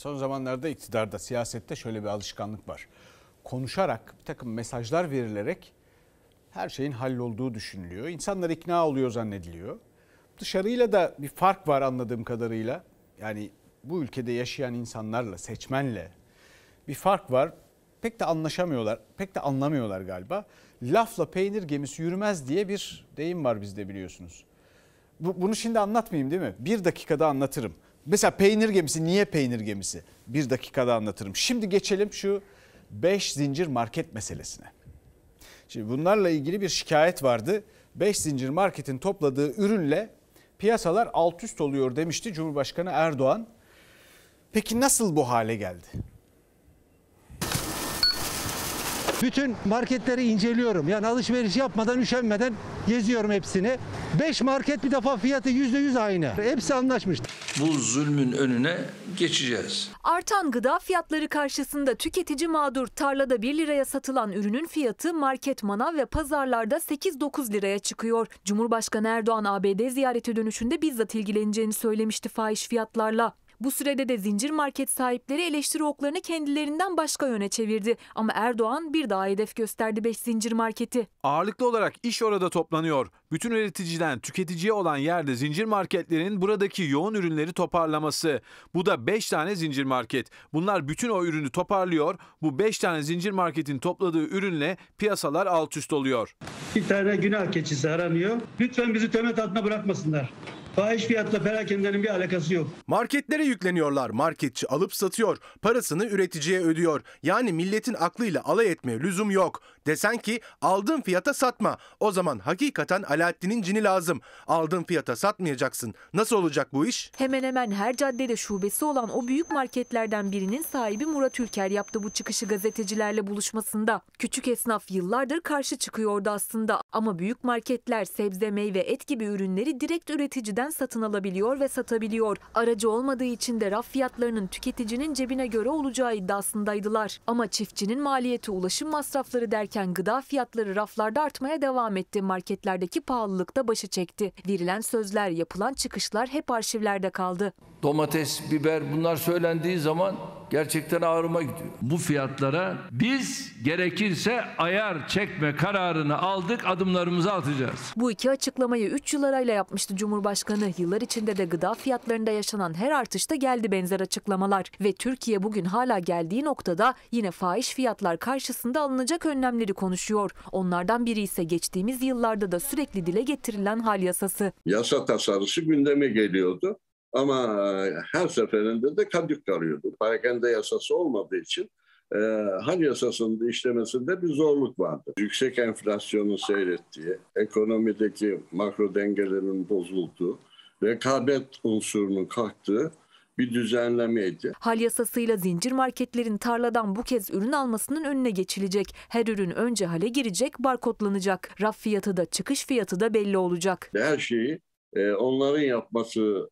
son zamanlarda iktidarda, siyasette şöyle bir alışkanlık var. Konuşarak, bir takım mesajlar verilerek her şeyin hallolduğu düşünülüyor. İnsanlar ikna oluyor zannediliyor. Dışarıyla da bir fark var anladığım kadarıyla. Yani bu ülkede yaşayan insanlarla, seçmenle bir fark var. Pek de anlaşamıyorlar, pek de anlamıyorlar galiba. Lafla peynir gemisi yürümez diye bir deyim var bizde biliyorsunuz. Bu, bunu şimdi anlatmayayım değil mi? Bir dakikada anlatırım. Mesela peynir gemisi niye peynir gemisi? Bir dakikada anlatırım. Şimdi geçelim şu 5 zincir market meselesine. Şimdi bunlarla ilgili bir şikayet vardı. 5 zincir marketin topladığı ürünle piyasalar alt üst oluyor demişti Cumhurbaşkanı Erdoğan. Peki nasıl bu hale geldi? Bütün marketleri inceliyorum. Yani alışveriş yapmadan üşenmeden geziyorum hepsini. 5 market bir defa fiyatı %100 aynı. Hepsi anlaşmış. Bu zulmün önüne geçeceğiz. Artan gıda fiyatları karşısında tüketici mağdur. Tarlada 1 liraya satılan ürünün fiyatı market, manav ve pazarlarda 8-9 liraya çıkıyor. Cumhurbaşkanı Erdoğan ABD ziyareti dönüşünde bizzat ilgileneceğini söylemişti fahiş fiyatlarla. Bu sürede de zincir market sahipleri eleştiri oklarını kendilerinden başka yöne çevirdi. Ama Erdoğan bir daha hedef gösterdi 5 zincir marketi. Ağırlıklı olarak iş orada toplanıyor. Bütün üreticiden tüketiciye olan yerde zincir marketlerin buradaki yoğun ürünleri toparlaması. Bu da 5 tane zincir market. Bunlar bütün o ürünü toparlıyor. Bu 5 tane zincir marketin topladığı ürünle piyasalar alt üst oluyor. Bir tane günah keçisi aranıyor. Lütfen bizi temet altına bırakmasınlar. Fahiş fiyatla perakendenin bir alakası yok. Marketlere yükleniyorlar. Marketçi alıp satıyor. Parasını üreticiye ödüyor. Yani milletin aklıyla alay etmeye lüzum yok. Desen ki aldığın fiyata satma. O zaman hakikaten Alaaddin'in cini lazım. Aldığın fiyata satmayacaksın. Nasıl olacak bu iş? Hemen hemen her caddede şubesi olan o büyük marketlerden birinin sahibi Murat Ülker yaptı bu çıkışı gazetecilerle buluşmasında. Küçük esnaf yıllardır karşı çıkıyordu aslında. Ama büyük marketler sebze, meyve, et gibi ürünleri direkt üreticiden satın alabiliyor ve satabiliyor. Aracı olmadığı için de raf fiyatlarının tüketicinin cebine göre olacağı iddiasındaydılar. Ama çiftçinin maliyeti ulaşım masrafları derken gıda fiyatları raflarda artmaya devam etti. Marketlerdeki pahalılık da başı çekti. Verilen sözler, yapılan çıkışlar hep arşivlerde kaldı. Domates, biber bunlar söylendiği zaman gerçekten ağrıma gidiyor. Bu fiyatlara biz gerekirse ayar çekme kararını aldık adımlarımızı atacağız. Bu iki açıklamayı 3 yıl arayla yapmıştı Cumhurbaşkanı. Yıllar içinde de gıda fiyatlarında yaşanan her artışta geldi benzer açıklamalar. Ve Türkiye bugün hala geldiği noktada yine fahiş fiyatlar karşısında alınacak önlemleri konuşuyor. Onlardan biri ise geçtiğimiz yıllarda da sürekli dile getirilen hal yasası. Yasa tasarısı gündeme geliyordu. Ama e, her seferinde de kadük kalıyordu. Parakende yasası olmadığı için e, han yasasının işlemesinde bir zorluk vardı. Yüksek enflasyonu seyrettiği, ekonomideki makro dengelerin bozulduğu, rekabet unsurunun kalktığı bir düzenlemeydi. Hal yasasıyla zincir marketlerin tarladan bu kez ürün almasının önüne geçilecek. Her ürün önce hale girecek, barkodlanacak. Raf fiyatı da çıkış fiyatı da belli olacak. Her şeyi e, onların yapması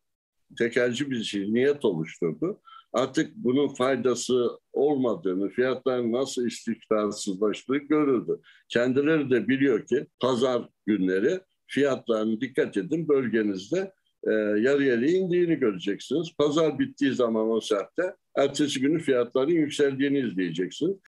tekelci bir zihniyet şey, oluşturdu. Artık bunun faydası olmadığını, fiyatların nasıl istikrarsızlaştığı görüldü. Kendileri de biliyor ki pazar günleri fiyatların dikkat edin bölgenizde e, yarı yarıya indiğini göreceksiniz. Pazar bittiği zaman o saatte ertesi günü fiyatların yükseldiğini izleyeceksiniz.